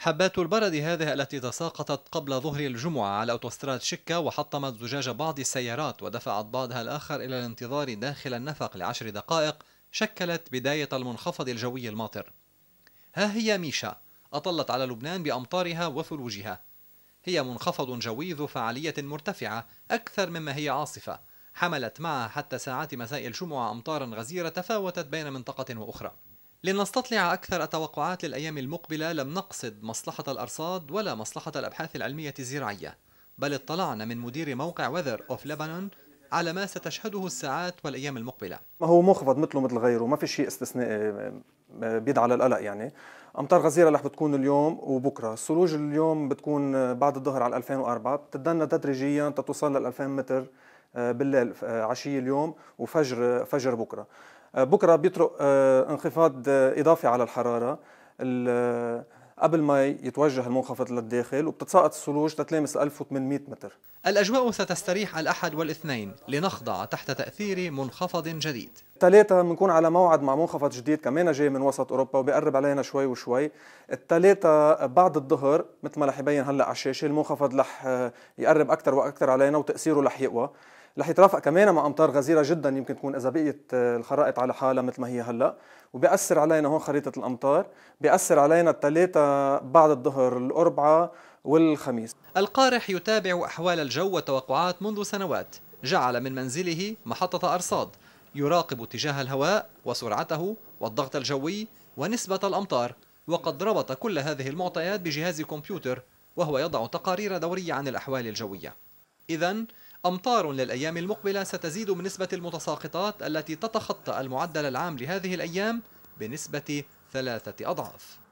حبات البرد هذه التي تساقطت قبل ظهر الجمعة على أوتوستراد شكة وحطمت زجاج بعض السيارات ودفعت بعضها الآخر إلى الانتظار داخل النفق لعشر دقائق شكلت بداية المنخفض الجوي الماطر ها هي ميشا أطلت على لبنان بأمطارها وثلوجها هي منخفض جوي ذو فعالية مرتفعة أكثر مما هي عاصفة حملت معها حتى ساعات مساء الجمعة أمطارا غزيرة تفاوتت بين منطقة وأخرى لنستطلع أكثر التوقعات للأيام المقبلة لم نقصد مصلحة الأرصاد ولا مصلحة الأبحاث العلمية الزراعية بل اطلعنا من مدير موقع وذر أوف لبنان على ما ستشهده الساعات والأيام المقبلة ما هو مخفض مثله مثل غيره ما في شيء استثنائي آه، آه، بيدعى للقلق يعني امطار غزيره رح بتكون اليوم وبكره الثلوج اليوم بتكون آه، بعد الظهر على 2004 بتدنى تدريجيا تتوصل لل 2000 متر بالليل عشيه اليوم وفجر فجر بكره آه، بكره بيطرق آه، انخفاض آه، اضافي على الحراره قبل ما يتوجه المنخفض للداخل وبتتساقط الثلوج تتلامس 1800 متر الأجواء ستستريح الأحد والاثنين لنخضع تحت تأثير منخفض جديد الثلاثة بنكون على موعد مع منخفض جديد كمان جاي من وسط أوروبا وبيقرب علينا شوي وشوي الثلاثة بعد الظهر مثل ما رح يبين هلا على الشاشة المنخفض رح يقرب أكثر وأكثر علينا وتأثيره رح يقوى رح يترافق كمان مع امطار غزيره جدا يمكن تكون اذا بقيت الخرائط على حالها مثل ما هي هلا وبياثر علينا هون خريطه الامطار بياثر علينا الثلاثه بعد الظهر الاربعاء والخميس القارح يتابع احوال الجو والتوقعات منذ سنوات جعل من منزله محطه ارصاد يراقب اتجاه الهواء وسرعته والضغط الجوي ونسبة الأمطار وقد ربط كل هذه المعطيات بجهاز كمبيوتر وهو يضع تقارير دورية عن الأحوال الجوية إذا أمطار للأيام المقبلة ستزيد من نسبة المتساقطات التي تتخطى المعدل العام لهذه الأيام بنسبة ثلاثة أضعاف